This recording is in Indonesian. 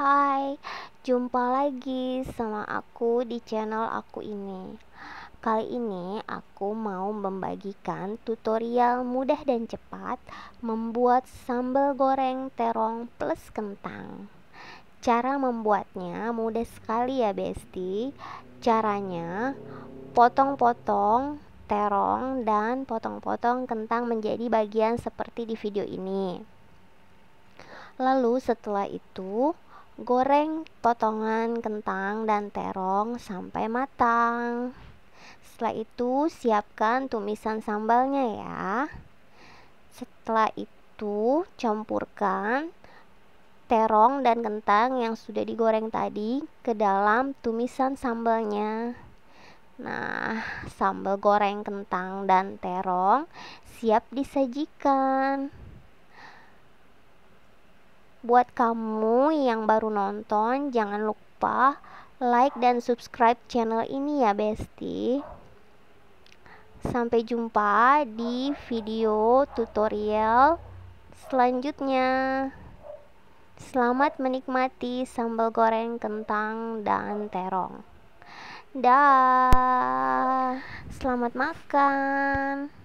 hai, jumpa lagi sama aku di channel aku ini. Kali ini aku mau membagikan tutorial mudah dan cepat membuat sambal goreng terong plus kentang. Cara membuatnya mudah sekali ya Besti. Caranya potong-potong terong dan potong-potong kentang menjadi bagian seperti di video ini. Lalu setelah itu Goreng potongan kentang dan terong sampai matang. Setelah itu, siapkan tumisan sambalnya ya. Setelah itu, campurkan terong dan kentang yang sudah digoreng tadi ke dalam tumisan sambalnya. Nah, sambal goreng kentang dan terong siap disajikan. Buat kamu yang baru nonton, jangan lupa like dan subscribe channel ini ya, Besti. Sampai jumpa di video tutorial selanjutnya. Selamat menikmati sambal goreng kentang dan terong. Dah. Selamat makan.